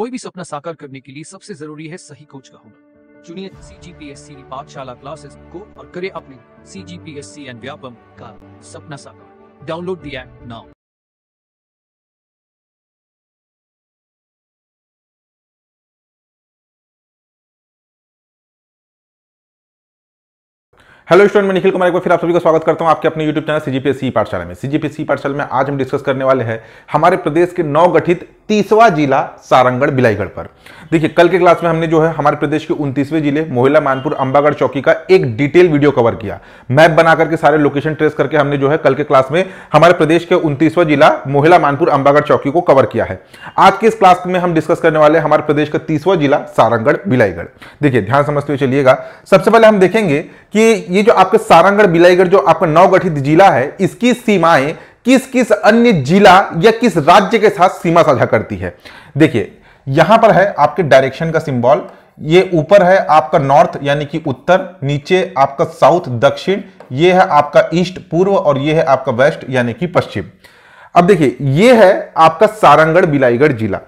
कोई भी सपना साकार करने के लिए सबसे जरूरी है सही कोच का होना चुनिए सी जी पी एस सी पाठशाला क्लासेस को और करे अपने C G P S C and Vyapam का सपना साकार download the app now hello student मैं निखिल कुमार एक बार फिर आप सभी का स्वागत करता हूं आपके अपने यूट्यूब चैनल सीजीपीएससी पाठशाला में सीजीपीएससी पाठशाला में आज हम डिस्कस करने वाले हैं हमारे प्रदेश के नौ गठित तीसवा जिला सारंगढ़ बिलाईगढ़ पर देखिए कल के क्लास में हमने जो है हमारे प्रदेश के उनतीसवें जिले मोहिला मानपुर अंबागढ़ चौकी का एक डिटेल वीडियो कवर किया मैप बना करके सारे लोकेशन ट्रेस करके हमने जो है कल के क्लास में हमारे प्रदेश के उनतीसवा जिला मोहिला मानपुर अंबागढ़ चौकी को कवर किया है आज के इस क्लास में हम डिस्कस करने वाले हमारे प्रदेश का तीसवा जिला सारंगढ़ बिलाईगढ़ देखिए ध्यान समझते हुए चलिएगा सबसे पहले हम देखेंगे कि ये जो आपका सारंगढ़ बिलाईगढ़ जो आपका नवगठित जिला है इसकी सीमाएं किस किस अन्य जिला या किस राज्य के साथ सीमा साझा करती है देखिए यहां पर है आपके डायरेक्शन का सिंबल ये ऊपर है आपका नॉर्थ यानी कि उत्तर नीचे आपका साउथ दक्षिण ये है आपका ईस्ट पूर्व और ये है आपका वेस्ट यानी कि पश्चिम अब देखिए ये है आपका सारंगढ़ बिलाईगढ़ जिला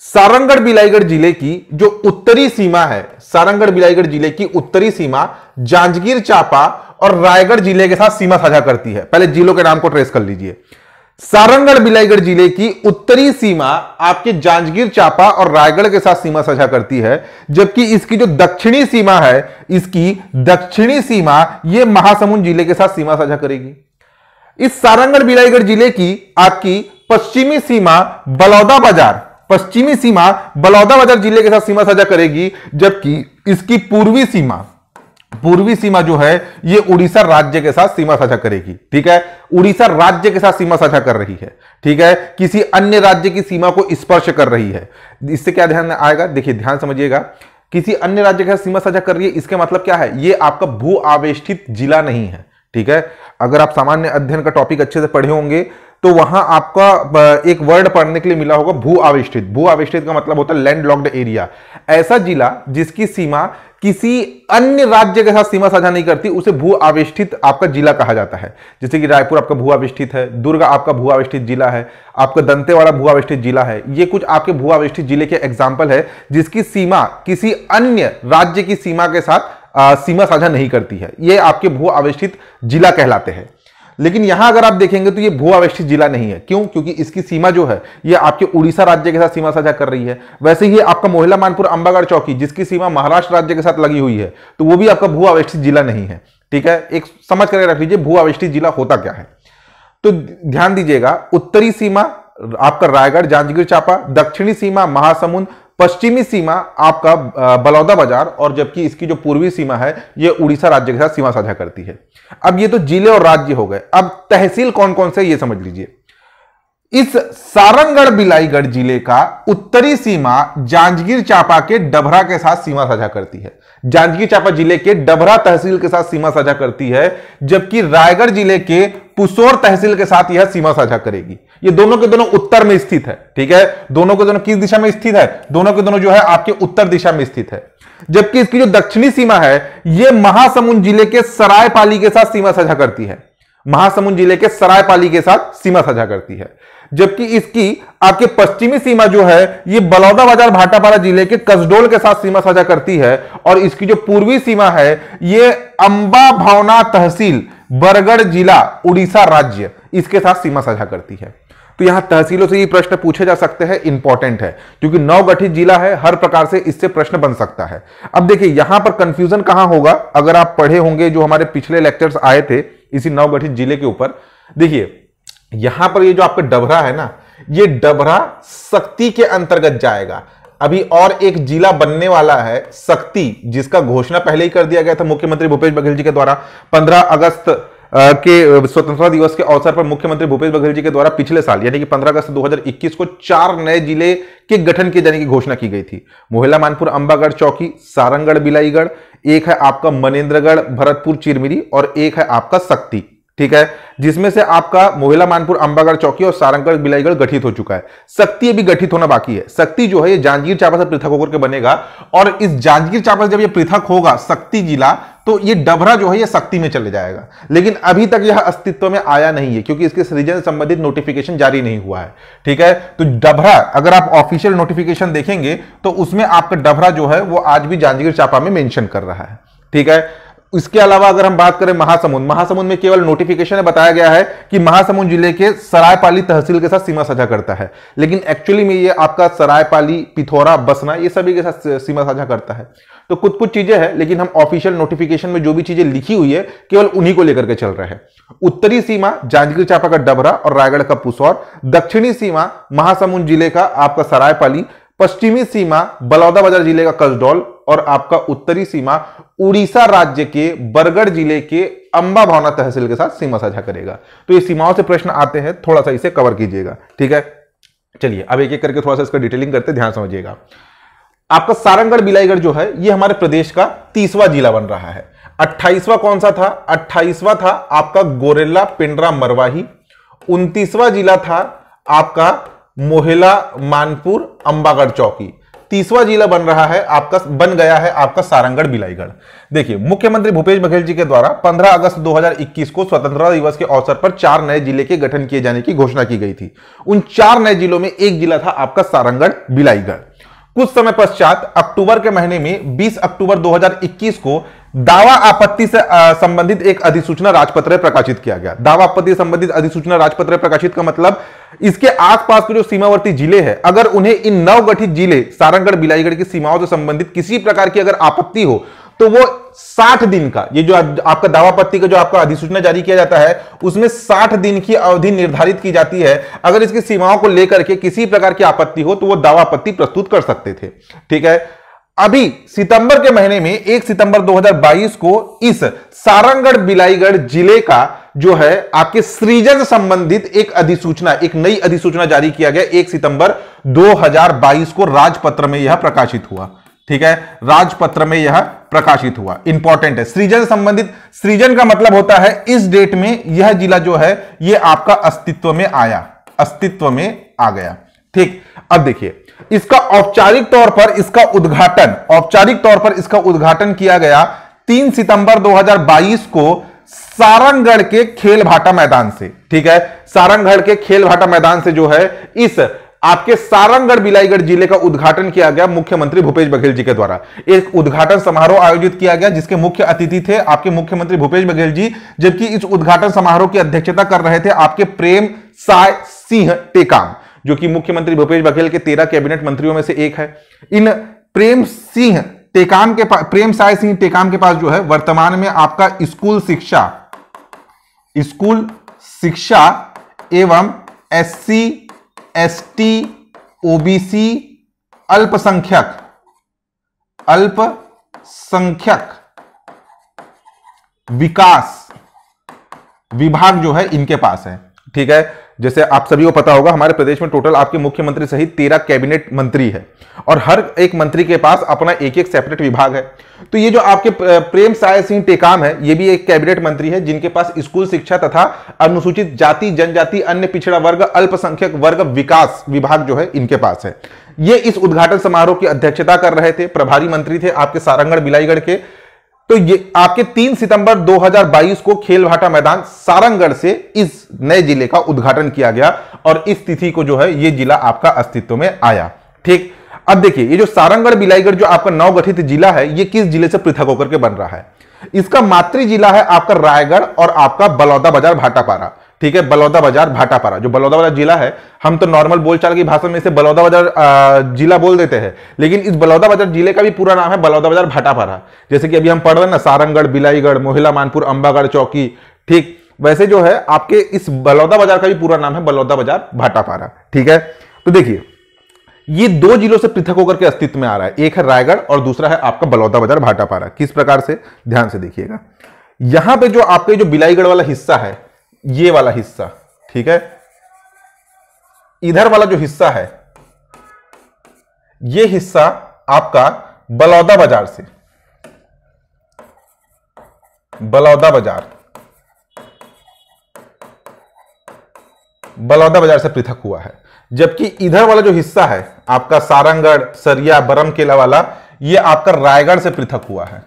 सारंगढ़ बिलाईगढ़ जिले की जो उत्तरी सीमा है सारंगढ़ बिलाईगढ़ जिले की उत्तरी सीमा जांजगीर चांपा और रायगढ़ जिले के साथ सीमा साझा करती है पहले जिलों के नाम को ट्रेस कर लीजिए सारंगढ़ बिलाईगढ़ जिले की उत्तरी सीमा आपके जांजगीर चांपा और रायगढ़ के साथ सीमा साझा करती है जबकि इसकी जो दक्षिणी सीमा है इसकी दक्षिणी सीमा यह महासमुंद जिले के साथ सीमा साझा करेगी इस सारंगढ़ बिलाईगढ़ जिले की आपकी पश्चिमी सीमा बलौदा बाजार पश्चिमी सीमा बलौदाबाजार जिले के साथ सीमा साझा करेगी जबकि इसकी पूर्वी सीमा पूर्वी सीमा जो है यह उड़ीसा राज्य के साथ सीमा साझा करेगी ठीक है उड़ीसा राज्य के साथ सीमा साझा कर रही है ठीक है किसी अन्य राज्य की सीमा को स्पर्श कर रही है इससे क्या ध्यान आएगा देखिए ध्यान समझिएगा किसी अन्य राज्य के साथ सीमा साझा कर रही है इसका मतलब क्या है यह आपका भू आवेष्टित जिला नहीं है ठीक है अगर आप सामान्य अध्ययन का टॉपिक अच्छे से पढ़े होंगे तो वहां आपका एक वर्ड पढ़ने के लिए मिला होगा भू आविष्ठित भू आविष्ठित का मतलब होता है लैंड लॉक्ड एरिया ऐसा जिला जिसकी सीमा किसी अन्य राज्य के साथ सीमा साझा नहीं करती उसे भू आविष्ठित आपका जिला कहा जाता है जैसे कि रायपुर आपका भू आविष्ठित है दुर्ग आपका भू आविष्ठित जिला है आपका दंतेवाड़ा भू आविष्ठित जिला है ये कुछ आपके भू आविष्ठित जिले के एग्जाम्पल है जिसकी सीमा किसी अन्य राज्य की सीमा के साथ आ, सीमा साझा नहीं करती है ये आपके भू आविष्ठित जिला कहलाते हैं लेकिन यहां अगर आप देखेंगे तो यह भू आवेष्टित जिला नहीं है क्यों क्योंकि इसकी सीमा जो है यह आपके उड़ीसा राज्य के साथ सीमा साझा कर रही है वैसे ही आपका मोहिला मानपुर अंबागढ़ चौकी जिसकी सीमा महाराष्ट्र राज्य के साथ लगी हुई है तो वो भी आपका भू आवेष्टित जिला नहीं है ठीक है एक समझ करके रख लीजिए भू आवेष्टित जिला होता क्या है तो ध्यान दीजिएगा उत्तरी सीमा आपका रायगढ़ जांजगीर चांपा दक्षिणी सीमा महासमुंद पश्चिमी सीमा आपका बलौदा बाजार और जबकि इसकी जो पूर्वी सीमा है ये उड़ीसा राज्य के साथ सीमा साझा करती है अब ये तो जिले और राज्य हो गए अब तहसील कौन कौन से ये समझ लीजिए इस सारंगढ़ बिलाईगढ़ जिले का उत्तरी सीमा जांजगीर चापा के डभरा के साथ सीमा साझा करती है जांजगीर चापा जिले के डभरा तहसील के साथ सीमा साझा करती है जबकि रायगढ़ जिले के पुसौर तहसील के साथ यह सीमा साझा करेगी ये दोनों के दोनों उत्तर में स्थित है ठीक है दोनों के दोनों किस दिशा में स्थित है दोनों के दोनों जो है आपके उत्तर दिशा में स्थित है जबकि इसकी जो दक्षिणी सीमा है यह महासमुंद जिले के सरायपाली के साथ सीमा साझा करती है महासमुंद जिले के सरायपाली के साथ सीमा साझा करती है जबकि इसकी आपके पश्चिमी सीमा जो है ये बलौदा बाजार भाटापारा जिले के कसडोल के साथ सीमा साझा करती है और इसकी जो पूर्वी सीमा है ये अंबा भावना तहसील बरगढ़ जिला उड़ीसा राज्य इसके साथ सीमा साझा करती है तो यहां तहसीलों से ये प्रश्न पूछे जा सकते हैं इंपॉर्टेंट है क्योंकि नवगठित जिला है हर प्रकार से इससे प्रश्न बन सकता है अब देखिए यहां पर कंफ्यूजन कहां होगा अगर आप पढ़े होंगे जो हमारे पिछले लेक्चर्स आए थे इसी नवगठित जिले के ऊपर देखिए यहां पर ये जो आपका डबरा है ना ये डबरा शक्ति के अंतर्गत जाएगा अभी और एक जिला बनने वाला है शक्ति जिसका घोषणा पहले ही कर दिया गया था मुख्यमंत्री भूपेश बघेल जी के द्वारा पंद्रह अगस्त के स्वतंत्रता दिवस के अवसर पर मुख्यमंत्री भूपेश बघेल जी के द्वारा पिछले साल यानी कि 15 अगस्त 2021 को चार नए जिले के गठन किए जाने की घोषणा की गई थी मोहिला मानपुर अंबागढ़ चौकी सारंगढ़ बिलाईगढ़ एक है आपका मनेन्द्रगढ़ भरतपुर चिरमिरी और एक है आपका सक्ति ठीक है जिसमें से आपका मोहिला मानपुर अंबागढ़ चौकी और सारंगगढ़ बिलाईगढ़ गठित हो चुका है शक्ति अभी गठित होना बाकी है शक्ति जो है ये जांजगीर चापा से पृथक होकर के बनेगा और इस जांजगीर चापा से जब ये पृथक होगा शक्ति जिला तो ये डबरा जो है ये शक्ति में चले जाएगा लेकिन अभी तक यह अस्तित्व में आया नहीं है क्योंकि इसके सृजन संबंधित नोटिफिकेशन जारी नहीं हुआ है ठीक है तो डबरा अगर आप ऑफिशियल नोटिफिकेशन देखेंगे तो उसमें आपका डबरा जो है वो आज भी जांजगीर चापा में मेंशन कर रहा है ठीक है इसके अलावा अगर हम बात करें महासमुंद महासमुंद में केवल नोटिफिकेशन में बताया गया है कि महासमुंद जिले के सरायपाली तहसील के साथ सीमा साझा करता है लेकिन एक्चुअली में ये आपका सरायपाली पिथौरा बसना ये सभी के साथ सीमा साझा करता है तो कुछ कुछ चीजें हैं लेकिन हम ऑफिशियल नोटिफिकेशन में जो भी चीजें लिखी हुई है केवल उन्हीं को लेकर के चल रहे हैं उत्तरी सीमा जांजगीर चांपा का डबरा और रायगढ़ का पुसौर दक्षिणी सीमा महासमुंद जिले का आपका सरायपाली पश्चिमी सीमा बलौदाबाजार जिले का कसडौल और आपका उत्तरी सीमा उड़ीसा राज्य के बरगढ़ जिले के अंबा भावना तहसील के साथ सीमा साझा करेगा तो ये सीमाओं से प्रश्न आते हैं थोड़ा सा इसे कवर कीजिएगा ठीक है चलिए अब एक एक करके थोड़ा सा इसका डिटेलिंग करते ध्यान समझिएगा आपका सारंगढ़ बिलाईगढ़ जो है ये हमारे प्रदेश का तीसवा जिला बन रहा है अट्ठाईसवा कौन सा था अट्ठाईसवा था आपका गोरेला पिंडरा मरवाही उनतीसवा जिला था आपका मोहिला मानपुर अंबागढ़ चौकी तीसवा जिला बन रहा है आपका बन गया है आपका सारंगढ़ बिलाईगढ़ देखिए मुख्यमंत्री भूपेश बघेल जी के द्वारा 15 अगस्त 2021 को स्वतंत्रता दिवस के अवसर पर चार नए जिले के गठन किए जाने की घोषणा की गई थी उन चार नए जिलों में एक जिला था आपका सारंगढ़ बिलाईगढ़ कुछ समय पश्चात अक्टूबर के महीने में 20 अक्टूबर 2021 को दावा आपत्ति से संबंधित एक अधिसूचना राजपत्र प्रकाशित किया गया दावा आपत्ति संबंधित अधिसूचना राजपत्र प्रकाशित का मतलब इसके आसपास के जो सीमावर्ती जिले हैं अगर उन्हें इन नवगठित जिले सारंगढ़ बिलाईगढ़ की सीमाओं से संबंधित किसी प्रकार की अगर आपत्ति हो तो वो 60 दिन का ये जो आपका दावा पत्ति का जो आपका अधिसूचना जारी किया जाता है उसमें 60 दिन की अवधि निर्धारित की जाती है अगर इसकी सीमाओं को लेकर के किसी प्रकार की आपत्ति हो तो वो दावा पत्ति प्रस्तुत कर सकते थे ठीक है अभी सितंबर के महीने में 1 सितंबर 2022 को इस सारंगढ़ बिलाईगढ़ जिले का जो है आपके सृजन संबंधित एक अधिसूचना एक नई अधिसूचना जारी किया गया 1 सितंबर 2022 को राजपत्र में यह प्रकाशित हुआ ठीक है राजपत्र में यह प्रकाशित हुआ इंपॉर्टेंट है सृजन संबंधित सृजन का मतलब होता है इस डेट में यह जिला जो है यह आपका अस्तित्व में आया अस्तित्व में आ गया ठीक अब देखिए इसका औपचारिक तौर पर इसका उद्घाटन औपचारिक तौर पर इसका उद्घाटन किया गया 3 सितंबर 2022 को सारंगढ़ के खेल भाटा मैदान से ठीक है सारंगढ़ के खेल भाटा मैदान से जो है इस आपके सारंगढ़ बिलाईगढ़ जिले का उद्घाटन किया गया मुख्यमंत्री भूपेश बघेल जी के द्वारा एक उद्घाटन समारोह आयोजित किया गया जिसके मुख्य अतिथि थे आपके मुख्यमंत्री भूपेश बघेल जी जबकि इस उद्घाटन समारोह की अध्यक्षता कर रहे थे आपके प्रेम साय सिंह टेकाम जो कि मुख्यमंत्री भूपेश बघेल के तेरह कैबिनेट मंत्रियों में से एक है इन प्रेम सिंह टेकाम के पास प्रेम साय सिंह टेकाम के पास जो है वर्तमान में आपका स्कूल शिक्षा स्कूल शिक्षा एवं एससी एसटी ओबीसी अल्पसंख्यक अल्पसंख्यक विकास विभाग जो है इनके पास है ठीक है जैसे आप सभी को पता होगा हमारे प्रदेश में टोटल आपके मुख्यमंत्री सहित तेरह कैबिनेट मंत्री है और हर एक मंत्री के पास अपना एक एक सेपरेट विभाग है तो ये जो आपके प्रेम साय सिंह टेकाम है ये भी एक कैबिनेट मंत्री है जिनके पास स्कूल शिक्षा तथा अनुसूचित जाति जनजाति अन्य पिछड़ा वर्ग अल्पसंख्यक वर्ग विकास विभाग जो है इनके पास है ये इस उद्घाटन समारोह की अध्यक्षता कर रहे थे प्रभारी मंत्री थे आपके सारंगढ़ बिलाईगढ़ के तो ये आपके 3 सितंबर 2022 को खेलभाटा मैदान सारंगढ़ से इस नए जिले का उद्घाटन किया गया और इस तिथि को जो है ये जिला आपका अस्तित्व में आया ठीक अब देखिए ये जो सारंगढ़ बिलाईगढ़ जो आपका नवगठित जिला है ये किस जिले से पृथक होकर के बन रहा है इसका मातृ जिला है आपका रायगढ़ और आपका बलौदा बाजार भाटापारा ठीक है बलौदा बाजार भाटापारा जो बलौदा बाजार जिला है हम तो नॉर्मल बोलचाल की भाषा में इसे बलौदा बाजार जिला बोल देते हैं लेकिन इस बलौदा बाजार जिले का भी पूरा नाम है बलौदा बाजार भाटापारा जैसे कि अभी हम पढ़ रहे हैं ना सारंगढ़ बिलाईगढ़ मोहिला मानपुर अंबागढ़ चौकी ठीक वैसे जो है आपके इस बलौदा बाजार का भी पूरा नाम है बलौदा बाजार भाटापारा ठीक है तो देखिए ये दो जिलों से पृथक होकर के अस्तित्व में आ रहा है एक है रायगढ़ और दूसरा है आपका बलौदा बाजार भाटापारा किस प्रकार से ध्यान से देखिएगा यहां पे जो आपके जो बिलाईगढ़ वाला हिस्सा है ये वाला हिस्सा ठीक है इधर वाला जो हिस्सा है ये हिस्सा आपका बलौदा बाजार से बलौदा बाजार बलौदा बाजार से पृथक हुआ है जबकि इधर वाला जो हिस्सा है आपका सारंगढ़ सरिया बरम केला वाला ये आपका रायगढ़ से पृथक हुआ है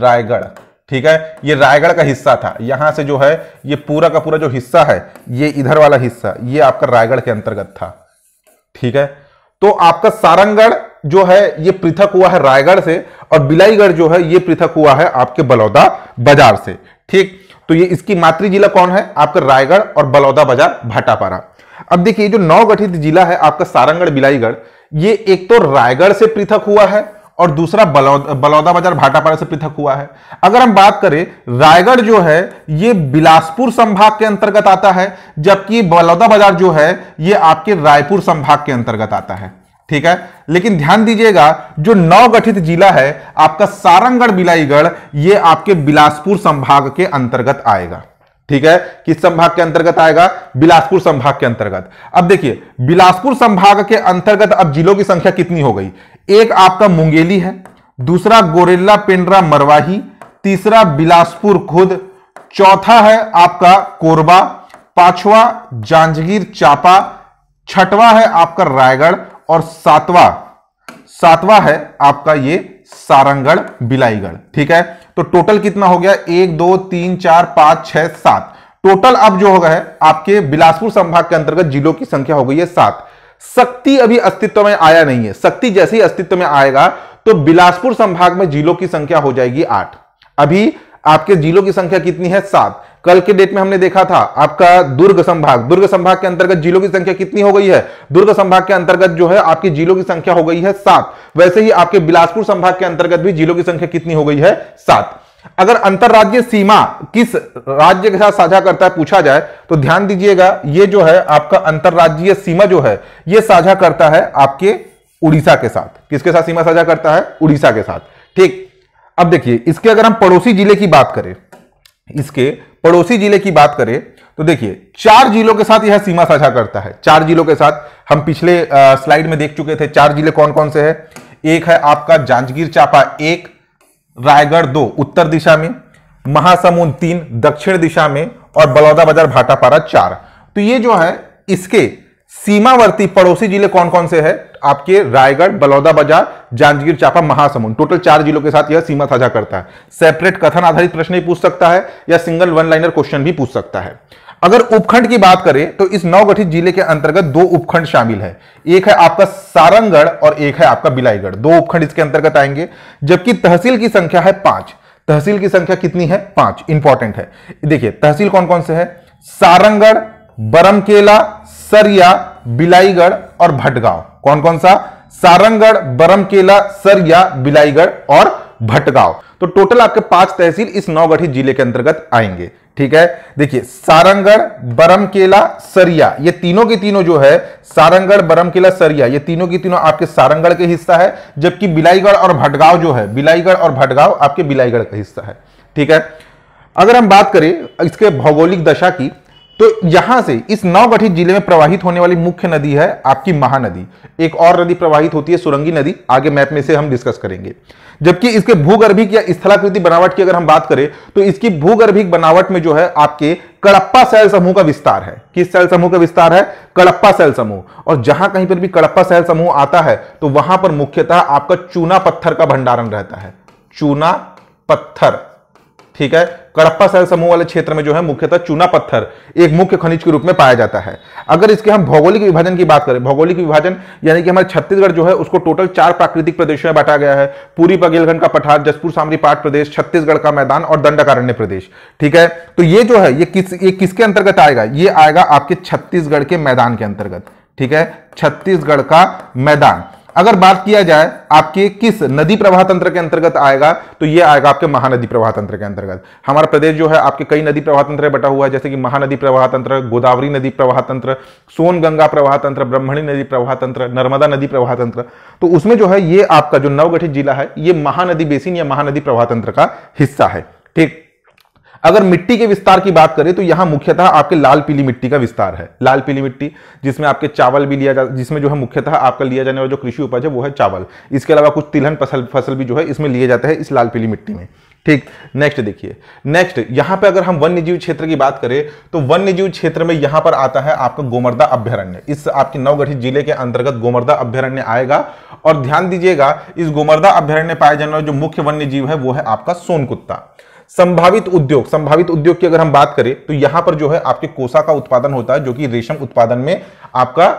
रायगढ़ ठीक है ये रायगढ़ का हिस्सा था यहां से जो है ये पूरा का पूरा जो हिस्सा है ये इधर वाला हिस्सा ये आपका रायगढ़ के अंतर्गत था ठीक है तो आपका सारंगढ़ जो है ये पृथक हुआ है रायगढ़ से और बिलाईगढ़ जो है ये पृथक हुआ है आपके बलौदा बाजार से ठीक तो ये इसकी मातृ जिला कौन है आपका रायगढ़ और बलौदा बाजार भाटापारा अब देखिए जो नवगठित जिला है आपका सारंगढ़ बिलाईगढ़ ये एक तो रायगढ़ से पृथक हुआ है और दूसरा बलौदा बाजार भाटापारा से पृथक हुआ है अगर हम बात करें रायगढ़ जो है ये बिलासपुर संभाग के अंतर्गत आता है जबकि बलौदा बाजार जो है ये आपके रायपुर संभाग के अंतर्गत आता है ठीक है लेकिन ध्यान दीजिएगा जो नवगठित जिला है आपका सारंगढ़ बिलाईगढ़ ये आपके बिलासपुर संभाग के अंतर्गत आएगा ठीक है किस संभाग के अंतर्गत आएगा बिलासपुर संभाग के अंतर्गत अब देखिए बिलासपुर संभाग के अंतर्गत अब जिलों की संख्या कितनी हो गई एक आपका मुंगेली है दूसरा गोरेला पेंड्रा मरवाही तीसरा बिलासपुर खुद चौथा है आपका कोरबा पांचवा जांजगीर चापा छठवा है आपका रायगढ़ और सातवां सातवां है आपका ये सारंगढ़ बिलाईगढ़ ठीक है तो टोटल कितना हो गया एक दो तीन चार पांच छह सात टोटल अब जो होगा है आपके बिलासपुर संभाग के अंतर्गत जिलों की संख्या हो गई है सात शक्ति अभी अस्तित्व में आया नहीं है शक्ति जैसे ही अस्तित्व में आएगा तो बिलासपुर संभाग में जिलों की संख्या हो जाएगी आठ अभी आपके जिलों की संख्या कितनी है सात कल के डेट में हमने देखा था आपका दुर्ग संभाग दुर्ग संभाग के अंतर्गत जिलों की संख्या कितनी हो गई है दुर्ग संभाग के अंतर्गत जो है आपकी जिलों की संख्या हो गई है सात वैसे ही आपके बिलासपुर संभाग के अंतर्गत भी जिलों की संख्या कितनी हो गई है सात अगर अंतरराज्य सीमा किस राज्य के साथ साझा करता है पूछा जाए तो ध्यान दीजिएगा ये जो है आपका अंतरराज्यीय सीमा जो है ये साझा करता है आपके उड़ीसा के साथ किसके साथ सीमा साझा करता है उड़ीसा के साथ ठीक अब देखिए इसके अगर हम पड़ोसी जिले की बात करें इसके पड़ोसी जिले की बात करें तो देखिए चार जिलों के साथ यह सीमा साझा करता है चार जिलों के साथ हम पिछले स्लाइड में देख चुके थे चार जिले कौन कौन से है एक है आपका जांजगीर चापा एक रायगढ़ दो उत्तर दिशा में महासमुंद तीन दक्षिण दिशा में और बलौदाबाजार भाटापारा चार तो ये जो है इसके सीमावर्ती पड़ोसी जिले कौन कौन से है आपके रायगढ़ बलौदा बाजार जांजगीर चापा महासमुंद टोटल चार जिलों के साथ यह सीमा साझा करता है सेपरेट कथन आधारित प्रश्न ही पूछ सकता है या सिंगल वन लाइनर क्वेश्चन भी पूछ सकता है अगर उपखंड की बात करें तो इस नवगठित जिले के अंतर्गत दो उपखंड शामिल है एक है आपका सारंगगढ़ और एक है आपका बिलाईगढ़ दो उपखंड इसके अंतर्गत आएंगे जबकि तहसील की संख्या है पांच तहसील की संख्या कितनी है पांच इंपॉर्टेंट है देखिए तहसील कौन कौन से है सारंगगढ़ बरमकेला सरिया बिलाईगढ़ और भटगांव कौन कौन सा सारंगगढ़ बरमकेला सरिया बिलाईगढ़ और भटगांव तो टोटल आपके पांच तहसील इस नौगठित जिले के अंतर्गत आएंगे ठीक है देखिए सारंगगढ़ बरमकेला सरिया ये तीनों के तीनों जो है सारंगढ़ बरमकेला सरिया ये तीनों के तीनों आपके सारंगगढ़ के हिस्सा है जबकि बिलाईगढ़ और भटगांव जो है बिलाईगढ़ और भटगांव आपके बिलाईगढ़ का हिस्सा है ठीक है अगर हम बात करें इसके भौगोलिक दशा की तो यहां से इस नवगठित जिले में प्रवाहित होने वाली मुख्य नदी है आपकी महानदी एक और नदी प्रवाहित होती है सुरंगी नदी आगे मैप में से हम डिस्कस करेंगे जबकि इसके भूगर्भिक या स्थलाकृति बनावट की अगर हम बात करें तो इसकी भूगर्भिक बनावट में जो है आपके कड़प्पा सैल समूह का विस्तार है किस सैल समूह का विस्तार है कड़प्पा सैल समूह और जहां कहीं पर भी कड़प्पा सैल समूह आता है तो वहां पर मुख्यतः आपका चूना पत्थर का भंडारण रहता है चूना पत्थर ठीक है कड़प्पा सैल समूह वाले क्षेत्र में जो है मुख्यतः चूना पत्थर एक मुख्य खनिज के रूप में पाया जाता है अगर इसके हम भौगोलिक विभाजन की बात करें भौगोलिक विभाजन यानी कि हमारे छत्तीसगढ़ जो है उसको टोटल चार प्राकृतिक प्रदेशों में बांटा गया है पूरी बघेलखंड का पठार जसपुर सामरी पाट प्रदेश छत्तीसगढ़ का मैदान और दंडकारण्य प्रदेश ठीक है तो ये जो है ये किस ये किसके अंतर्गत आएगा ये आएगा आपके छत्तीसगढ़ के मैदान के अंतर्गत ठीक है छत्तीसगढ़ का मैदान अगर बात किया जाए आपके किस नदी प्रवाह तंत्र के अंतर्गत आएगा तो यह आएगा आपके महानदी प्रवाह तंत्र के अंतर्गत हमारा प्रदेश जो है आपके कई नदी प्रवाह तंत्र बटा हुआ है जैसे कि महानदी प्रवाह तंत्र गोदावरी नदी प्रवाह तंत्र सोन गंगा प्रवाह तंत्र ब्रह्मणी नदी प्रवाह तंत्र नर्मदा नदी प्रवाह तंत्र तो उसमें जो है ये आपका जो नवगठित जिला है ये महानदी बेसिन या महानदी प्रवाह तंत्र का हिस्सा है ठीक अगर मिट्टी के विस्तार की बात करें तो यहां मुख्यतः आपके लाल पीली मिट्टी का विस्तार है लाल पीली मिट्टी जिसमें आपके चावल भी लिया जा जिसमें जो है मुख्यतः आपका लिया जाने वाला जो कृषि उपज है वो है चावल इसके अलावा कुछ तिलहन फसल फसल भी जो है इसमें लिए जाते हैं इस लाल पीली मिट्टी में ठीक नेक्स्ट देखिए नेक्स्ट यहां पे अगर हम वन्य जीव क्षेत्र की बात करें तो वन्य जीव क्षेत्र में यहां पर आता है आपका गोमर्दा अभ्यारण्य इस आपके नवगठित जिले के अंतर्गत गोमर्दा अभ्यारण्य आएगा और ध्यान दीजिएगा इस गोमर्दा अभ्यारण्य पाए जाने वाला जो मुख्य वन्य जीव है वो है आपका सोन कुत्ता संभावित उद्योग संभावित उद्योग की अगर हम बात करें तो यहां पर जो है आपके कोसा का उत्पादन होता है जो कि रेशम उत्पादन में आपका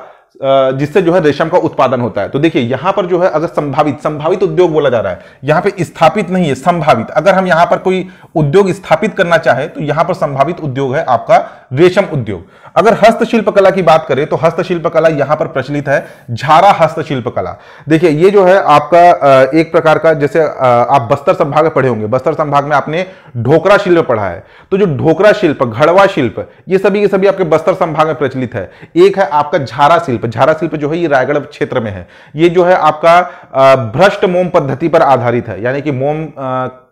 जिससे जो है रेशम का उत्पादन होता है तो देखिए यहां पर जो है अगर संभावित संभावित उद्योग बोला जा रहा है यहां पे स्थापित नहीं है संभावित अगर हम यहां पर कोई उद्योग स्थापित करना चाहे तो यहां पर संभावित उद्योग है आपका रेशम उद्योग अगर हस्तशिल्प कला की बात करें तो हस्तशिल्प कला यहां पर प्रचलित है झारा हस्तशिल्प कला देखिए ये जो है आपका एक प्रकार का जैसे आप बस्तर संभाग में पढ़े होंगे बस्तर संभाग में आपने ढोकरा शिल्प पढ़ा है तो जो ढोकरा शिल्प घड़वा शिल्प ये सभी ये सभी आपके बस्तर संभाग में प्रचलित है एक है आपका झारा शिल्प झारा शिल्प जो है ये रायगढ़ क्षेत्र में है ये जो है आपका भ्रष्ट मोम पद्धति पर आधारित है यानी कि मोम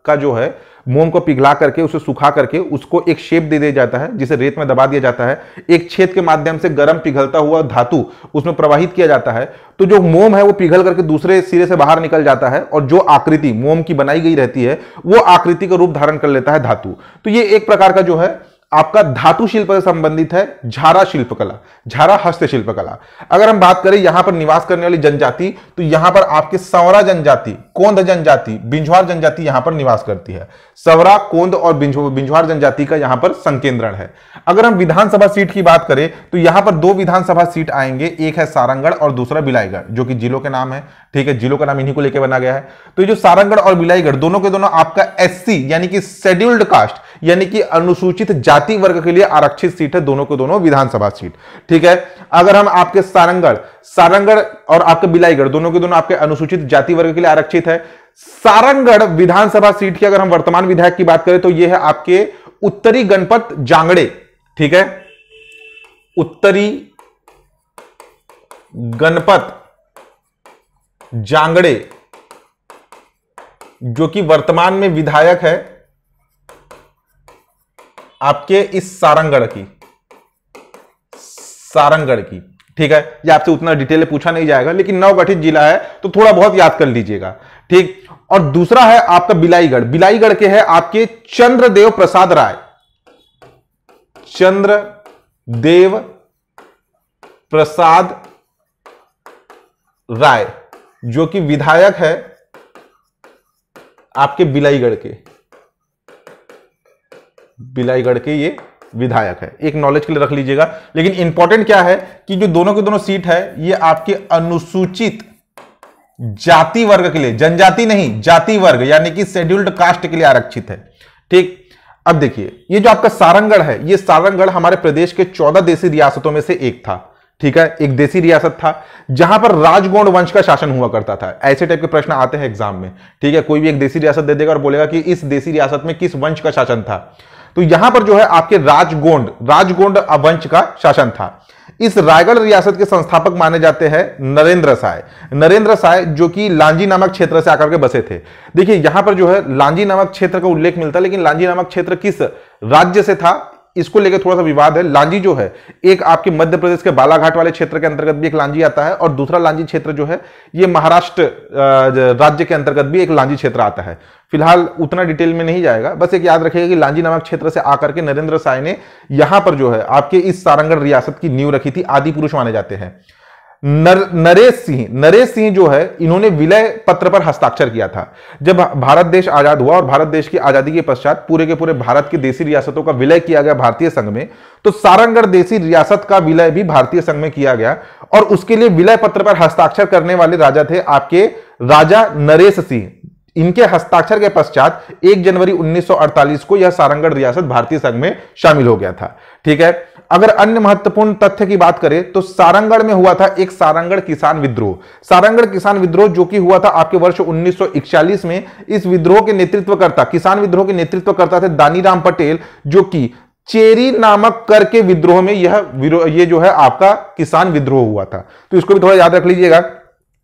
का जो है मोम को पिघला करके उसे सुखा करके उसको एक शेप दे दिया जाता है जिसे रेत में दबा दिया जाता है एक छेद के माध्यम से गर्म पिघलता हुआ धातु उसमें प्रवाहित किया जाता है तो जो मोम है वो पिघल करके दूसरे सिरे से बाहर निकल जाता है और जो आकृति मोम की बनाई गई रहती है वो आकृति का रूप धारण कर लेता है धातु तो ये एक प्रकार का जो है आपका धातु शिल्प से संबंधित है झारा शिल्पकला झारा हस्तशिल्प कला अगर हम बात करें यहां पर निवास करने वाली जनजाति तो यहां पर आपके सवरा जनजाति कोंद जनजाति बिंझवार जनजाति यहां पर निवास करती है सवरा कोंद और बिंझवार जनजाति का यहां पर संकेंद्रण है अगर हम विधानसभा सीट की बात करें तो यहां पर दो विधानसभा सीट आएंगे एक है सारंगढ़ और दूसरा बिलाईगढ़ जो कि जिलों के नाम है ठीक है जिलों का नाम इन्हीं को लेकर बना गया है तो जो सारंगढ़ और बिलाईगढ़ दोनों के दोनों आपका एस यानी कि शेड्यूल्ड कास्ट यानी कि अनुसूचित जाति वर्ग के लिए आरक्षित सीट है दोनों को दोनों विधानसभा सीट ठीक है अगर हम आपके सारंगढ़ सारंगढ़ और आपके बिलाईगढ़ दोनों के दोनों आपके अनुसूचित जाति वर्ग के लिए आरक्षित है सारंगढ़ विधानसभा सीट की अगर हम वर्तमान विधायक की बात करें तो यह है आपके उत्तरी गणपत जांगड़े ठीक है उत्तरी गणपत जांगड़े जो कि वर्तमान में विधायक है आपके इस सारंगढ़ की सारंगढ़ की ठीक है ये आपसे उतना डिटेल पूछा नहीं जाएगा लेकिन नवगठित जिला है तो थोड़ा बहुत याद कर लीजिएगा ठीक और दूसरा है आपका बिलाईगढ़ बिलाईगढ़ के है आपके चंद्रदेव प्रसाद राय चंद्र देव प्रसाद राय जो कि विधायक है आपके बिलाईगढ़ के बिलाईगढ़ के ये विधायक है एक नॉलेज के लिए रख लीजिएगा लेकिन इंपॉर्टेंट क्या है कि जो दोनों के दोनों सीट है ये आपके अनुसूचित जाति वर्ग के लिए जनजाति नहीं जाति वर्ग यानी कि शेड्यूल्ड कास्ट के लिए आरक्षित है ठीक अब देखिए ये जो आपका सारंगढ़ है ये सारंगढ़ हमारे प्रदेश के चौदह देशी रियासतों में से एक था ठीक है एक देसी रियासत था जहां पर राजगोंड वंश का शासन हुआ करता था ऐसे टाइप के प्रश्न आते हैं एग्जाम में ठीक है कोई भी एक देसी रियासत दे देगा और बोलेगा कि इस देसी रियासत में किस वंश का शासन था तो यहां पर जो है आपके राजगोंड राजगोंड वंश का शासन था इस रायगढ़ रियासत के संस्थापक माने जाते हैं नरेंद्र साय नरेंद्र साय जो कि लांजी नामक क्षेत्र से आकर के बसे थे देखिए यहां पर जो है लांजी नामक क्षेत्र का उल्लेख मिलता है लेकिन लांजी नामक क्षेत्र किस राज्य से था इसको लेकर थोड़ा सा विवाद है लांजी जो है एक आपके मध्य प्रदेश के बालाघाट वाले क्षेत्र के अंतर्गत भी एक लांजी आता है और दूसरा लांजी क्षेत्र जो है ये महाराष्ट्र राज्य के अंतर्गत भी एक लांजी क्षेत्र आता है फिलहाल उतना डिटेल में नहीं जाएगा बस एक याद रखिएगा कि लांजी नामक क्षेत्र से आकर के नरेंद्र साय ने यहां पर जो है आपके इस सारंगढ़ रियासत की नींव रखी थी आदि पुरुष माने जाते हैं नर, नरेश सिंह नरेश सिंह जो है इन्होंने विलय पत्र पर हस्ताक्षर किया था जब भारत देश आजाद हुआ और भारत देश की आजादी के पश्चात पूरे के पूरे भारत की देसी रियासतों का विलय किया गया भारतीय संघ में तो सारंगढ़ देसी रियासत का विलय भी भारतीय संघ में किया गया और उसके लिए विलय पत्र पर हस्ताक्षर करने वाले राजा थे आपके राजा नरेश सिंह इनके हस्ताक्षर के पश्चात 1 जनवरी 1948 को यह सारंगढ़ रियासत भारतीय संघ में शामिल हो गया था ठीक है अगर अन्य महत्वपूर्ण तथ्य की बात करें तो सारंगढ़ में हुआ था एक सारंगढ़ किसान विद्रोह सारंगढ़ किसान विद्रोह जो कि हुआ था आपके वर्ष 1941 में इस विद्रोह के नेतृत्व करता किसान विद्रोह के नेतृत्व करता थे दानीराम पटेल जो कि चेरी नामक कर के विद्रोह में यह ये जो है आपका किसान विद्रोह हुआ था तो इसको भी थोड़ा याद रख लीजिएगा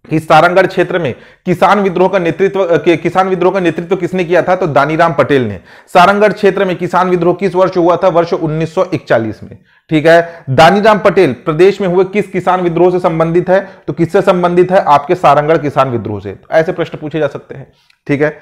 कि सारंगढ़ क्षेत्र में किसान विद्रोह का नेतृत्व किसान विद्रोह का नेतृत्व किसने किया था तो दानीराम पटेल ने सारंगढ़ क्षेत्र में किसान विद्रोह किस वर्ष हुआ था वर्ष 1941 में ठीक है दानीराम पटेल प्रदेश में हुए किस किसान विद्रोह से संबंधित है तो किससे संबंधित है आपके सारंगढ़ किसान विद्रोह से तो ऐसे प्रश्न पूछे जा सकते हैं ठीक है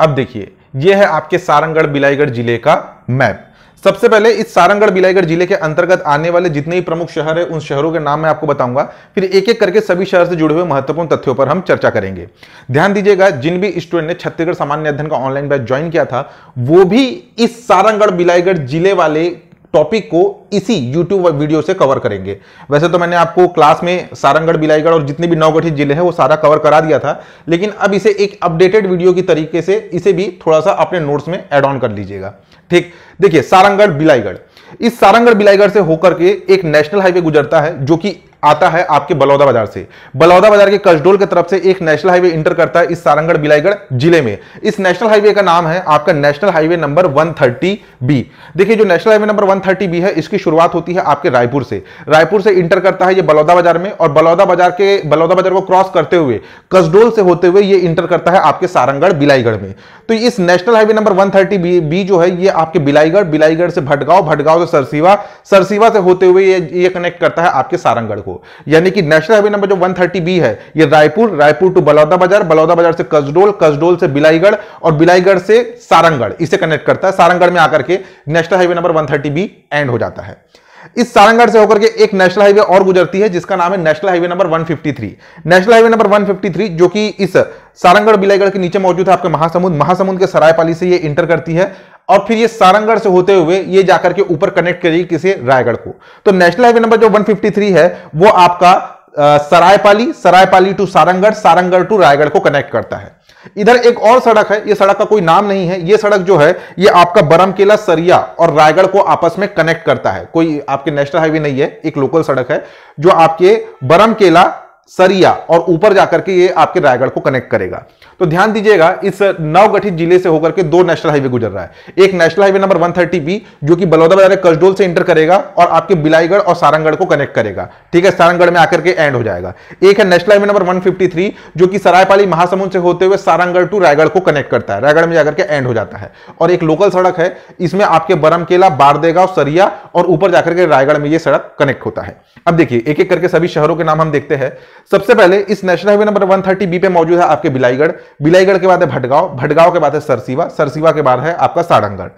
अब देखिए यह है आपके सारंगढ़ बिलाईगढ़ जिले का मैप सबसे पहले इस सारंगढ़ बिलाईगढ़ जिले के अंतर्गत आने वाले जितने ही प्रमुख शहर है उन शहरों के नाम मैं आपको बताऊंगा फिर एक एक करके सभी शहर से जुड़े हुए महत्वपूर्ण तथ्यों पर हम चर्चा करेंगे ध्यान दीजिएगा जिन भी स्टूडेंट ने छत्तीसगढ़ सामान्य अध्ययन का ऑनलाइन बैच ज्वाइन किया था वो भी इस सारंगढ़ बिलाईगढ़ जिले वाले टॉपिक को इसी यूट्यूब वीडियो से कवर करेंगे वैसे तो मैंने आपको क्लास में सारंगढ़ बिलाईगढ़ और जितने भी नवगठित जिले हैं वो सारा कवर करा दिया था लेकिन अब इसे एक अपडेटेड वीडियो की तरीके से इसे भी थोड़ा सा अपने नोट्स में एड ऑन कर लीजिएगा ठीक देखिए सारंगढ़ बिलाईगढ़ इस सारंगढ़ बिलाईगढ़ से होकर के एक नेशनल हाईवे गुजरता है जो कि आता है आपके बलौदा बाजार से बलौदा बाजार के कसडोल की तरफ से एक नेशनल हाईवे इंटर करता है इस सारंगढ़ बिलाईगढ़ जिले में इस नेशनल हाईवे का नाम है आपका नेशनल हाईवे नंबर 130 बी देखिए जो नेशनल हाईवे नंबर 130 बी है इसकी शुरुआत होती है आपके रायपुर से रायपुर से इंटर करता है ये बलौदा बाजार में और बलौदा बाजार के बलौदा बाजार को क्रॉस करते हुए कसडोल से होते हुए यह इंटर करता है आपके सारंगढ़ बिलाईगढ़ में तो इस national highway number one B, जो है ये आपके बिलाईगढ़ बिलाईगढ़ से भटगांव भटगांव से सरसीवा सरसीवा से होते हुए ये कनेक्ट करता है आपके सारंगढ़ को यानी कि नेशनल हाईवे नंबर जो 130 बी है ये रायपुर रायपुर टू बलौदा बाजार बलौदा बाजार से कजडोल कजडोल से बिलाईगढ़ और बिलाईगढ़ से सारंगढ़ इसे कनेक्ट करता है सारंगढ़ में आकर के national highway number one B end हो जाता है इस सारंगढ़ से होकर के एक नेशनल हाईवे और गुजरती है जिसका नाम है national highway number 153 national highway number 153 जो कि इस सारंगढ़ बिलाईगढ़ के नीचे मौजूद है आपके महासमुंद महासमुंद के सरायपाली से ये इंटर करती है और फिर ये सारंगढ़ से होते हुए ये जाकर के ऊपर कनेक्ट करेगी किसी रायगढ़ को तो नेशनल हाईवे नंबर जो 153 है वो आपका सरायपाली सरायपाली टू सारंगढ़ सारंगढ़ टू रायगढ़ को कनेक्ट करता है इधर एक और सड़क है ये सड़क का कोई नाम नहीं है ये सड़क जो है ये आपका बरमकेला सरिया और रायगढ़ को आपस में कनेक्ट करता है कोई आपके नेशनल हाईवे नहीं है एक लोकल सड़क है जो आपके बरमकेला सरिया और ऊपर जाकर के ये आपके रायगढ़ को कनेक्ट करेगा तो ध्यान दीजिएगा इस नवगठित जिले से होकर के दो नेशनल हाईवे गुजर रहा है एक नेशनल हाईवे नंबर 130 बी जो कि बलौदाबाजार कसडोल से इंटर करेगा और आपके बिलाईगढ़ और सारंगढ़ को कनेक्ट करेगा ठीक है सारंगढ़ में आकर के एंड हो जाएगा एक है नेशनल हाईवे नंबर 153 जो कि सरायपाली महासमुंद से होते हुए सारंगढ़ टू रायगढ़ को कनेक्ट करता है रायगढ़ में जाकर के एंड हो जाता है और एक लोकल सड़क है इसमें आपके बरमकेला बारदेगा सरिया और ऊपर जाकर के रायगढ़ में यह सड़क कनेक्ट होता है अब देखिए एक एक करके सभी शहरों के नाम हम देखते हैं सबसे पहले इस national highway number one B पे मौजूद है आपके बिलाईगढ़ बिलाईगढ़ के बाद है भटगांव भटगांव के बाद है सरसीवा सरसीवा के बाद है आपका सारंगढ़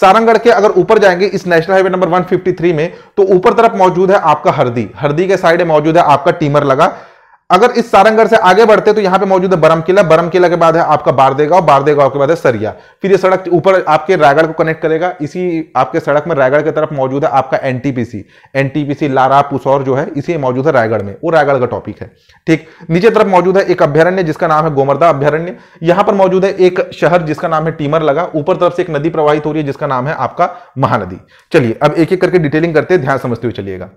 सारंगढ़ के अगर ऊपर जाएंगे इस नेशनल हाईवे नंबर 153 में तो ऊपर तरफ मौजूद है आपका हरदी हरदी के साइड मौजूद है आपका टीमर लगा अगर इस सारंगढ़ से आगे बढ़ते तो यहां पे मौजूद है बरम किला बरम किला के बाद है आपका बारदेगांव बारदेगा के बाद है सरिया फिर ये सड़क ऊपर आपके रायगढ़ को कनेक्ट करेगा इसी आपके सड़क में रायगढ़ की तरफ मौजूद है आपका एनटीपीसी एनटीपीसी लारा पुसौर जो है इसी मौजूद है रायगढ़ में वो रायगढ़ का टॉपिक है ठीक नीचे तरफ मौजूद है एक अभ्यारण्य जिसका नाम है गोमरदा अभ्यारण्य यहां पर मौजूद है एक शहर जिसका नाम है टीमर लगा ऊपर तरफ से एक नदी प्रवाहित हो रही है जिसका नाम है आपका महानदी चलिए अब एक एक करके डिटेलिंग करते ध्यान समझते हुए चलिएगा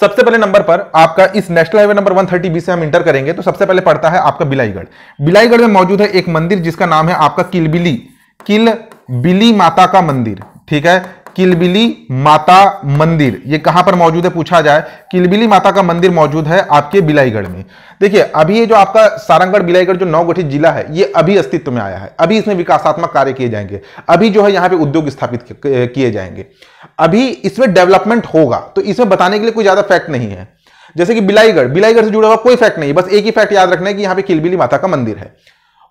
सबसे पहले नंबर पर आपका इस नेशनल हाईवे नंबर 130 बी से हम इंटर करेंगे तो सबसे पहले पड़ता है आपका बिलाईगढ़ बिलाईगढ़ में मौजूद है एक मंदिर जिसका नाम है आपका किलबिली किल बिली माता का मंदिर ठीक है किलबिली माता मंदिर ये कहां पर मौजूद है पूछा जाए किलबिली माता का मंदिर मौजूद है आपके बिलाईगढ़ में देखिए अभी ये जो आपका सारंगढ़ बिलाईगढ़ जो नवगठित जिला है ये अभी अस्तित्व में आया है अभी इसमें विकासात्मक कार्य किए जाएंगे अभी जो है यहां पे उद्योग स्थापित किए जाएंगे अभी इसमें डेवलपमेंट होगा तो इसमें बताने के लिए कोई ज्यादा फैक्ट नहीं है जैसे कि बिलाईगढ़ बिलाईगढ़ से जुड़ा हुआ कोई फैक्ट नहीं बस एक ही फैक्ट याद रखना है कि यहाँ पे किलबिली माता का मंदिर है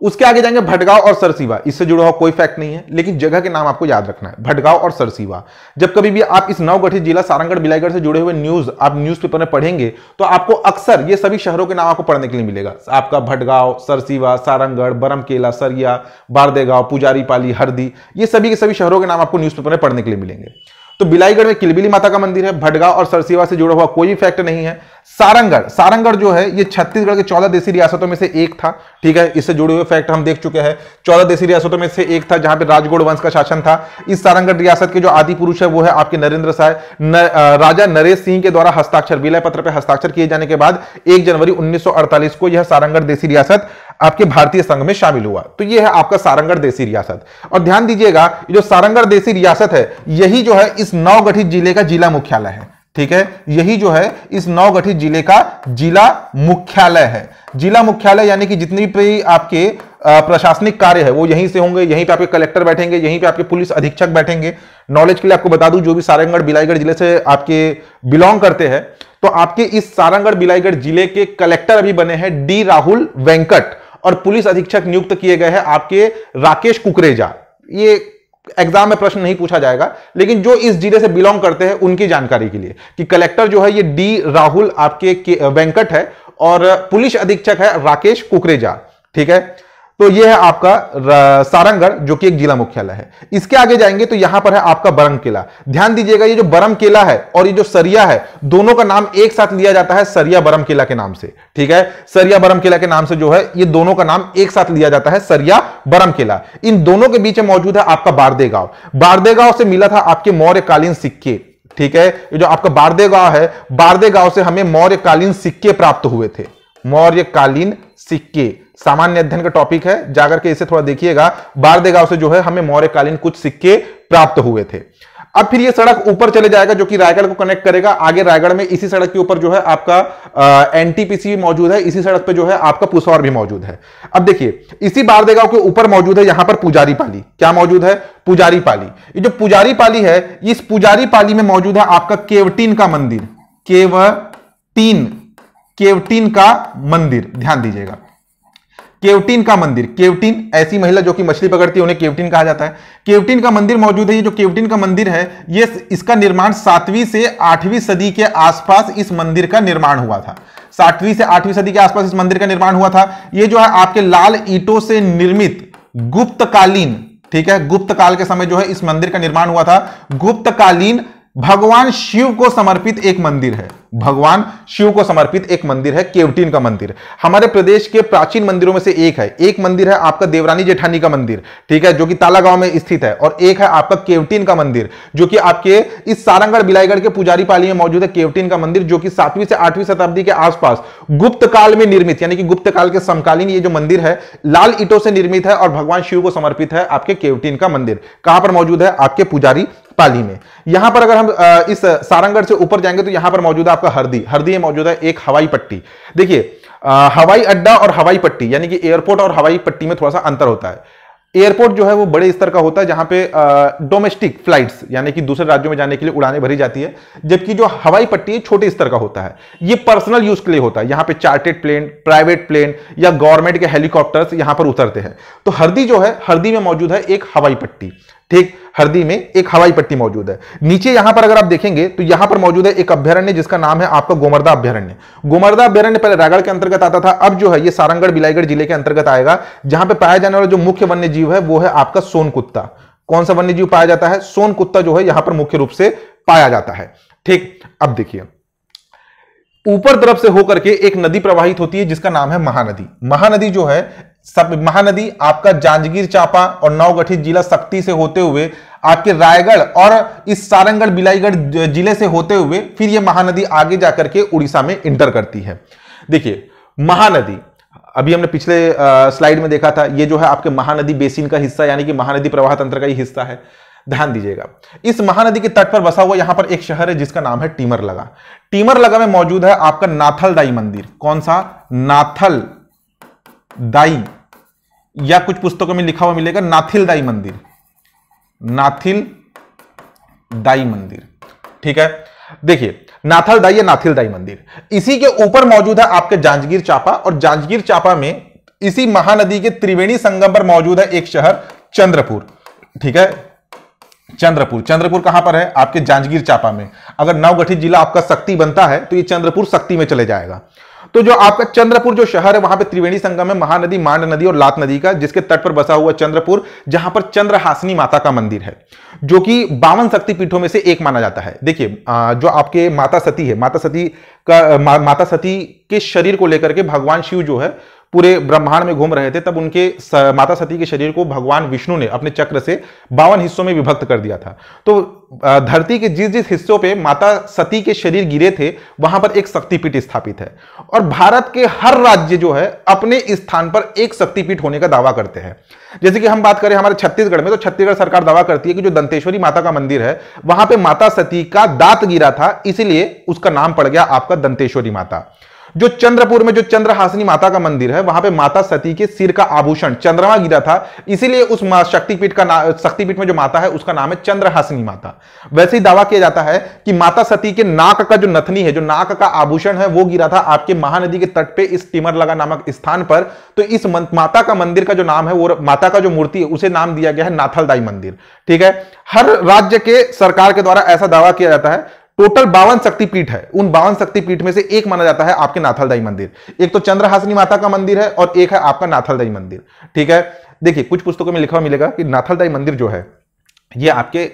उसके आगे जाएंगे भटगांव और सरसीवा इससे जुड़ा हुआ कोई फैक्ट नहीं है लेकिन जगह के नाम आपको याद रखना है भटगांव और सरसीवा जब कभी भी आप इस नवगठित जिला सारंगढ़ बिलाईगढ़ से जुड़े हुए न्यूज आप न्यूज पेपर में पढ़ेंगे तो आपको अक्सर ये सभी शहरों के नाम आपको पढ़ने के लिए मिलेगा आपका भटगांव सरसीवा सारंगढ़ बरमकेला सरिया बारदेगांव पुजारीपाली हरदी ये सभी के सभी शहरों के नाम आपको न्यूज में पढ़ने के लिए मिलेंगे तो बिलाईगढ़ में किलबिली माता का मंदिर है भटगा और सरसीवा से जुड़ा हुआ कोई भी फैक्ट नहीं है सारंगढ़ सारंगढ़ जो है ये छत्तीसगढ़ के चौदह देशी रियासतों में से एक था ठीक है इससे जुड़े हुए फैक्ट हम देख चुके हैं चौदह देशी रियासतों में से एक था जहां पे राजगोड़ वंश का शासन था इस सारंगढ़ रियासत के जो आदि पुरुष है वो है आपके नरेंद्र साय न, राजा नरेश सिंह के द्वारा हस्ताक्षर विलय पत्र पर हस्ताक्षर किए जाने के बाद एक जनवरी उन्नीस को यह सारंगढ़ देशी रियासत आपके भारतीय संघ में शामिल हुआ तो ये है आपका सारंगढ़ देसी रियासत और ध्यान दीजिएगा जो सारंगढ़ देसी रियासत है यही जो है इस नवगठित जिले का जिला मुख्यालय है ठीक है यही जो है इस नवगठित जिले का जिला मुख्यालय है जिला मुख्यालय यानी कि जितनी भी आपके प्रशासनिक कार्य है वो यहीं से होंगे यहीं पे आपके कलेक्टर बैठेंगे यहीं पे आपके पुलिस अधीक्षक बैठेंगे नॉलेज के लिए आपको बता दूं जो भी सारंगढ़ बिलाईगढ़ जिले से आपके बिलोंग करते हैं तो आपके इस सारंगढ़ बिलाईगढ़ जिले के कलेक्टर अभी बने हैं डी राहुल वेंकट और पुलिस अधीक्षक नियुक्त किए गए हैं आपके राकेश कुकरेजा ये एग्जाम में प्रश्न नहीं पूछा जाएगा लेकिन जो इस जिले से बिलोंग करते हैं उनकी जानकारी के लिए कि कलेक्टर जो है ये डी राहुल आपके वेंकट है और पुलिस अधीक्षक है राकेश कुकरेजा ठीक है तो ये है आपका सारंगढ़ जो कि एक जिला मुख्यालय है इसके आगे जाएंगे तो यहां पर है आपका बरम किला ध्यान दीजिएगा ये जो बरम किला है और ये जो सरिया है दोनों का नाम एक साथ लिया जाता है सरिया बरम किला के नाम से ठीक है सरिया बरम किला के नाम से जो है ये दोनों का नाम एक साथ लिया जाता है सरिया बरम किला इन दोनों के बीच मौजूद है आपका बारदे गांव बारदे गांव से मिला था आपके मौर्यकालीन सिक्के ठीक है ये जो आपका बारदे गांव है बारदे गांव से हमें मौर्यकालीन सिक्के प्राप्त हुए थे कालीन सिक्के सामान्य अध्ययन का टॉपिक है जाकर के इसे थोड़ा देखिएगा देगा से जो है हमें कालीन कुछ सिक्के प्राप्त हुए थे अब फिर ये सड़क ऊपर चले जाएगा जो कि रायगढ़ को कनेक्ट करेगा आगे रायगढ़ में इसी सड़क के ऊपर जो है आपका एनटीपीसी मौजूद है इसी सड़क पे जो है आपका पुसौर भी मौजूद है अब देखिए इसी बारदेगा के ऊपर मौजूद है यहां पर पुजारी पाली क्या मौजूद है पुजारी पाली ये जो पुजारी पाली है इस पुजारी पाली में मौजूद है आपका केवटीन का मंदिर केवटीन केवटीन का मंदिर ध्यान दीजिएगा केवटीन का मंदिर केवटीन ऐसी महिला जो कि मछली पकड़ती है उन्हें केवटीन कहा जाता है केवटीन का मंदिर मौजूद है ये जो केवटीन का मंदिर है ये इसका निर्माण सातवीं से आठवीं सदी के आसपास इस मंदिर का निर्माण हुआ था सातवीं से आठवीं सदी के आसपास इस मंदिर का निर्माण हुआ था ये जो है आपके लाल ईटो से निर्मित गुप्तकालीन ठीक है गुप्त काल के समय जो है इस मंदिर का निर्माण हुआ था गुप्तकालीन भगवान शिव को समर्पित एक मंदिर है भगवान शिव को समर्पित एक मंदिर है केवटीन का मंदिर हमारे प्रदेश के प्राचीन मंदिरों में से एक है एक मंदिर है आपका देवरानी जेठानी का मंदिर ठीक है जो कि ताला गांव में स्थित है और एक है आपका केवटीन का मंदिर जो कि आपके इस सारंगढ़ बिलाईगढ़ के पुजारी पाली में मौजूद है केवटीन का मंदिर जो कि सातवीं से आठवीं शताब्दी के आसपास गुप्त काल में निर्मित यानी कि गुप्त काल के समकालीन ये जो मंदिर है लाल ईटों से निर्मित है और भगवान शिव को समर्पित है आपके केवटीन का मंदिर कहां पर मौजूद है आपके पुजारी पाली में यहां पर अगर हम इस सारंगढ़ से ऊपर जाएंगे तो यहां पर मौजूद है आपका हरदी हरदी में मौजूद है एक हवाई पट्टी देखिए हवाई अड्डा और हवाई पट्टी यानी कि एयरपोर्ट और हवाई पट्टी में थोड़ा सा अंतर होता है एयरपोर्ट जो है वो बड़े स्तर का होता है जहां पे डोमेस्टिक फ्लाइट्स यानी कि दूसरे राज्यों में जाने के लिए उड़ानें भरी जाती है जबकि जो हवाई पट्टी है छोटे स्तर का होता है ये पर्सनल यूज के लिए होता है यहां पे चार्टेड प्लेन प्राइवेट प्लेन या गवर्नमेंट के हेलीकॉप्टर्स यहां पर उतरते हैं तो हरदी जो है हरदी में मौजूद है एक हवाई पट्टी ठीक हरदी में एक हवाई पट्टी मौजूद है नीचे यहां पर अगर आप देखेंगे तो यहां पर मौजूद है एक अभ्यारण्य जिसका नाम है आपका गोमरदा अभ्यारण्य गोमरदा अभ्यारण्य पहले रायगढ़ के अंतर्गत आता था अब जो है ये सारंगढ़ बिलाईगढ़ जिले के अंतर्गत आएगा जहां पर पाया जाने वाला जो मुख्य वन्य जीव है वो है आपका सोन कुत्ता कौन सा वन्य जीव पाया जाता है सोन कुत्ता जो है यहां पर मुख्य रूप से पाया जाता है ठीक अब देखिए ऊपर तरफ से होकर के एक नदी प्रवाहित होती है जिसका नाम है महानदी महानदी जो है सब महानदी आपका जांजगीर चांपा और नवगठित जिला शक्ति से होते हुए आपके रायगढ़ और इस सारंगढ़ बिलाईगढ़ जिले से होते हुए फिर ये महानदी आगे जाकर के उड़ीसा में इंटर करती है देखिए महानदी अभी हमने पिछले स्लाइड में देखा था ये जो है आपके महानदी बेसिन का हिस्सा यानी कि महानदी प्रवाह तंत्र का ही हिस्सा है ध्यान दीजिएगा इस महानदी के तट पर बसा हुआ यहां पर एक शहर है जिसका नाम है टीमर लगा टीमर लगा में मौजूद है आपका नाथल दाई मंदिर कौन सा नाथल दाई या कुछ पुस्तकों में लिखा हुआ मिलेगा नाथिल दाई मंदिर नाथिल दाई मंदिर ठीक है देखिए नाथल दाई या नाथिल दाई मंदिर इसी के ऊपर मौजूद है आपके जांजगीर चापा और जांजगीर चापा में इसी महानदी के त्रिवेणी संगम पर मौजूद है एक शहर चंद्रपुर ठीक है चंद्रपुर चंद्रपुर कहां पर है आपके जांजगीर चापा में अगर नवगठित जिला आपका शक्ति बनता है तो ये चंद्रपुर शक्ति में चले जाएगा तो जो आपका चंद्रपुर जो शहर है वहां पर त्रिवेणी संगम है महानदी मांड नदी और लात नदी का जिसके तट पर बसा हुआ चंद्रपुर जहां पर चंद्रहासिनी माता का मंदिर है जो कि बावन शक्ति पीठों में से एक माना जाता है देखिए जो आपके माता सती है माता सती का मा, माता सती के शरीर को लेकर के भगवान शिव जो है पूरे ब्रह्मांड में घूम रहे थे तब उनके माता सती के शरीर को भगवान विष्णु ने अपने चक्र से बावन हिस्सों में विभक्त कर दिया था तो धरती के जिस जिस हिस्सों पे माता सती के शरीर गिरे थे वहां पर एक शक्तिपीठ स्थापित है और भारत के हर राज्य जो है अपने स्थान पर एक शक्तिपीठ होने का दावा करते हैं जैसे कि हम बात करें हमारे छत्तीसगढ़ में तो छत्तीसगढ़ सरकार दावा करती है कि जो दंतेश्वरी माता का मंदिर है वहां पर माता सती का दांत गिरा था इसीलिए उसका नाम पड़ गया आपका दंतेश्वरी माता जो चंद्रपुर में जो चंद्रहासिनी माता का मंदिर है वहां पे माता सती के सिर का आभूषण चंद्रमा गिरा था इसीलिए उस शक्तिपीठ का शक्तिपीठ में जो माता है उसका नाम है चंद्रहासिनी माता वैसे ही दावा किया जाता है कि माता सती के नाक का जो नथनी है जो नाक का आभूषण है वो गिरा था आपके महानदी के तट पे इस टिमर लगा नामक स्थान पर तो इस माता का मंदिर का जो नाम है वो माता का जो मूर्ति है उसे नाम दिया गया है नाथलदाई मंदिर ठीक है हर राज्य के सरकार के द्वारा ऐसा दावा किया जाता है टोटल बावन शक्तिपीठ है उन बावन शक्तिपीठ में से एक माना जाता है आपके नाथलदाई मंदिर एक तो चंद्रहासनी माता का मंदिर है और एक है आपका नाथलदाई मंदिर ठीक है देखिए कुछ पुस्तकों में लिखा हुआ मिलेगा कि नाथलदाई मंदिर जो है ये आपके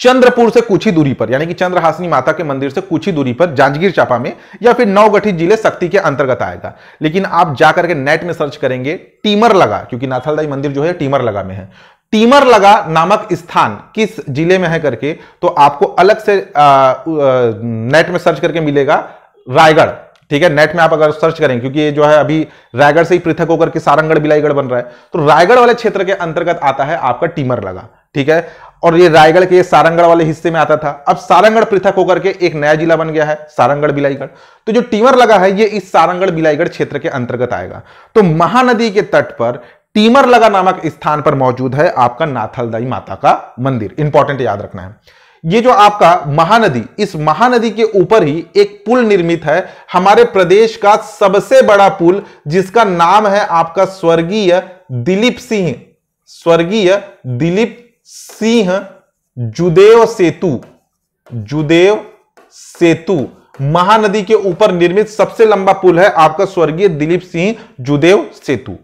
चंद्रपुर से कुछ ही दूरी पर यानी कि चंद्रहासनी माता के मंदिर से कुछ ही दूरी पर जांजगीर चापा में या फिर नवगठित जिले शक्ति के अंतर्गत आएगा लेकिन आप जाकर के नेट में सर्च करेंगे टीमर लगा क्योंकि नाथलदाई मंदिर जो है टीमर लगा में है टीमर लगा नामक स्थान किस जिले में है करके तो आपको अलग से आ, आ, नेट में सर्च करके मिलेगा रायगढ़ ठीक है नेट में आप अगर सर्च करें क्योंकि ये जो है अभी रायगढ़ से ही पृथक होकर के सारंगढ़ बिलाईगढ़ बन रहा है तो रायगढ़ वाले क्षेत्र के अंतर्गत आता है आपका टीमर लगा ठीक है और ये रायगढ़ के सारंगढ़ वाले हिस्से में आता था अब सारंगढ़ पृथक होकर के एक नया जिला बन गया है सारंगढ़ बिलाईगढ़ तो जो टीमर लगा है ये इस सारंगढ़ बिलाईगढ़ क्षेत्र के अंतर्गत आएगा तो महानदी के तट पर लगा नामक स्थान पर मौजूद है आपका नाथलदाई माता का मंदिर इंपॉर्टेंट याद रखना है ये जो आपका महानदी इस महानदी के ऊपर ही एक पुल निर्मित है हमारे प्रदेश का सबसे बड़ा पुल जिसका नाम है आपका स्वर्गीय दिलीप सिंह स्वर्गीय दिलीप सिंह जुदेव सेतु जुदेव सेतु महानदी के ऊपर निर्मित सबसे लंबा पुल है आपका स्वर्गीय दिलीप सिंह जुदेव सेतु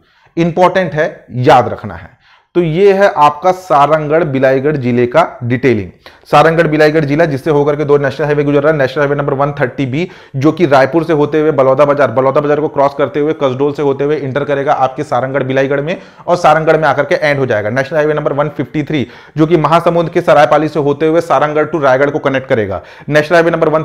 इंपॉर्टेंट है याद रखना है तो ये है आपका सारंगढ़ बिलाईगढ़ जिले का डिटेलिंग सारंगढ़ बिलाईगढ़ जिला जिससे होकर के दो नेशनल हाईवे गुजर रहा है नेशनल हाईवे नंबर 130 बी जो कि रायपुर से होते हुए बलौदा बाजार बलौदा बाजार को क्रॉस करते हुए कसडोल से होते हुए इंटर करेगा आपके सारंगढ़ बिलाईगढ़ में और सारंगढ़ में आकर के एंड हो जाएगा नेशनल हाईवे नंबर वन जो कि महासमुंद के सरायपाली से होते हुए सारंगढ़ टू रायगढ़ को कनेक्ट करेगा national highway number one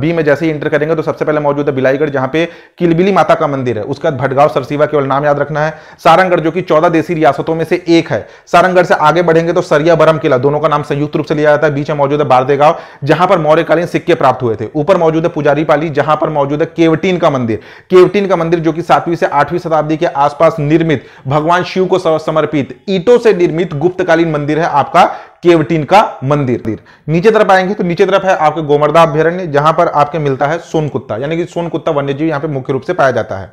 B में जैसे ही इंटर करेंगे तो सबसे पहले मौजूद है बिलाईगढ़ जहां पे किलबिली माता का मंदिर है उसका भटगांव सरसीवा केवल नाम याद रखना है सारंगढ़ जो कि चौदह देसी रियासतों में से एक है सारंगढ़ से आगे बढ़ेंगे तो सरिया बरम किला दोनों का नाम संयुक्त रूप से लिया जाता है बीच में मौजूद है बारदेगांव जहां पर मौर्यकालीन सिक्के प्राप्त हुए थे ऊपर मौजूद है पुजारी पाली जहां पर मौजूद है केवटीन का मंदिर केवटीन का मंदिर जो कि सातवीं से आठवीं शताब्दी के आसपास निर्मित भगवान शिव को समर्पित ईटों से निर्मित गुप्तकालीन मंदिर है आपका केवटीन का मंदिर नीचे तरफ आएंगे तो नीचे तरफ है आपके गोमरदा अभ्यारण्य जहां पर आपके मिलता है सोन कुत्ता यानी कि सोन कुत्ता वन्यजीव यहां पर मुख्य रूप से पाया जाता है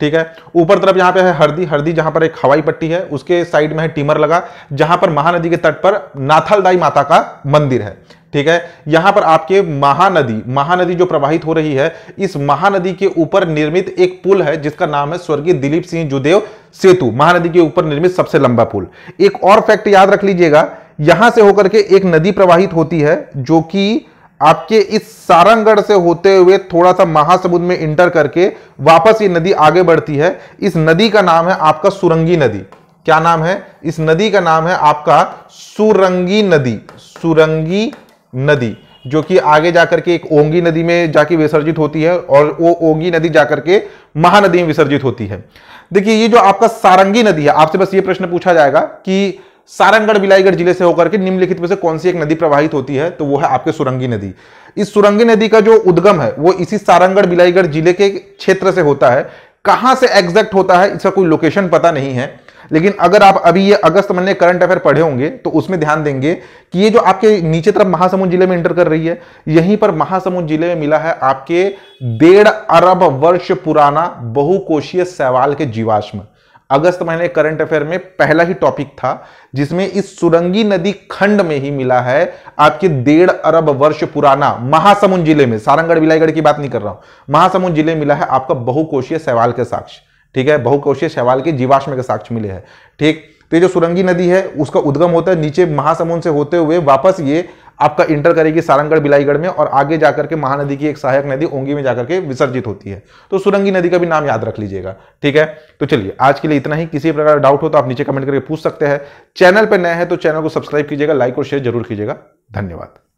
ठीक है ऊपर तरफ यहां पे है हरदी हरदी जहां पर एक हवाई पट्टी है उसके साइड में है टीमर लगा जहां पर महानदी के तट पर नाथलदाई माता का मंदिर है ठीक है यहां पर आपके महानदी महानदी जो प्रवाहित हो रही है इस महानदी के ऊपर निर्मित एक पुल है जिसका नाम है स्वर्गीय दिलीप सिंह जुदेव सेतु महानदी के ऊपर निर्मित सबसे लंबा पुल एक और फैक्ट याद रख लीजिएगा यहां से होकर के एक नदी प्रवाहित होती है जो कि आपके इस सारंगढ़ से होते हुए थोड़ा सा महासमुद में इंटर करके वापस ये नदी आगे बढ़ती है इस नदी का नाम है आपका सुरंगी नदी क्या नाम है इस नदी का नाम है आपका सुरंगी नदी सुरंगी नदी जो कि आगे जाकर के एक ओंगी नदी में जाके विसर्जित होती है और वो ओंगी नदी जाकर के महानदी में विसर्जित होती है देखिए ये जो आपका सारंगी नदी है आपसे बस ये प्रश्न पूछा जाएगा कि सारंगढ़ बिलाईगढ़ जिले से होकर के निम्नलिखित में से कौन सी एक नदी प्रवाहित होती है तो वो है आपके सुरंगी नदी इस सुरंगी नदी का जो उद्गम है वो इसी सारंगढ़ बिलाईगढ़ जिले के क्षेत्र से होता है कहां से एग्जैक्ट होता है इसका कोई लोकेशन पता नहीं है लेकिन अगर आप अभी ये अगस्त महीने करंट अफेयर पढ़े होंगे तो उसमें ध्यान देंगे कि ये जो आपके नीचे तरफ महासमुंद जिले में इंटर कर रही है यहीं पर महासमुंद जिले में मिला है आपके डेढ़ अरब वर्ष पुराना बहुकोशीय सवाल के जीवाश्म अगस्त महीने करंट अफेयर में पहला ही टॉपिक था जिसमें इस सुरंगी नदी खंड में ही मिला है आपके डेढ़ अरब वर्ष पुराना महासमुंद जिले में सारंगढ़ विलायगढ़ की बात नहीं कर रहा हूं महासमुंद जिले मिला है आपका बहुकोशीय सहवाल के साक्ष ठीक है बहुकोशीय सहवाल के जीवाश्म के साक्ष मिले हैं ठीक तो जो सुरंगी नदी है उसका उद्गम होता है नीचे महासमुंद से होते हुए वापस ये आपका इंटर करेगी सारंगढ़ बिलाईगढ़ में और आगे जाकर के महानदी की एक सहायक नदी ओंगी में जाकर के विसर्जित होती है तो सुरंगी नदी का भी नाम याद रख लीजिएगा ठीक है तो चलिए आज के लिए इतना ही किसी प्रकार का डाउट हो तो आप नीचे कमेंट करके पूछ सकते हैं चैनल पर नए हैं तो चैनल को सब्सक्राइब कीजिएगा लाइक और शेयर जरूर कीजिएगा धन्यवाद